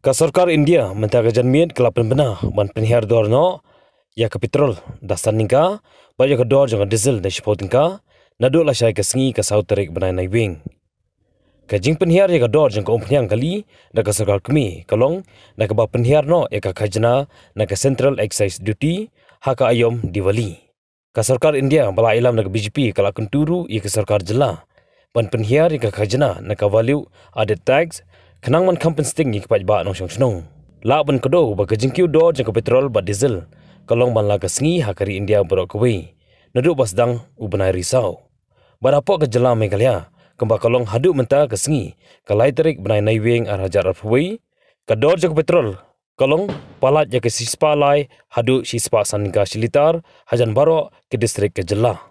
Kasarkar India mentak janmiet kelapan bena ban penhiar dorno ya ka petrol da saninga ba ya ka dor jang diesel dan shipotinga na do la shay ke singi ka sauterik bena nai wing ka jing penhiar ya ka dor jang ka umpnyang kali da ka sarkar kmi kalong na ka ba penhiar no ya ka khajna na ka central excise duty haka ka ayom diwali kasarkar India bala ilam na ka BJP kala kunturu ya ka sarkar jela ban penhiar ya ka khajna na ka value added tax kenang man kampen sting ik pat ba no shong shnong la ban kedo ba ke jingkiu do jeng ke petrol ba diesel kalong man la ke sngi ha kari india bro ke wi nadu bas dang u benai risau barapo ke jela me kalia kemba kalong hadu menta ke sngi ke laiterik benai nai wing ar hajar ar fwi ke do jeng ke petrol kalong palat jeng ke sispa lai hadu sispa san ga silitar hajan baro ke distrik ke jela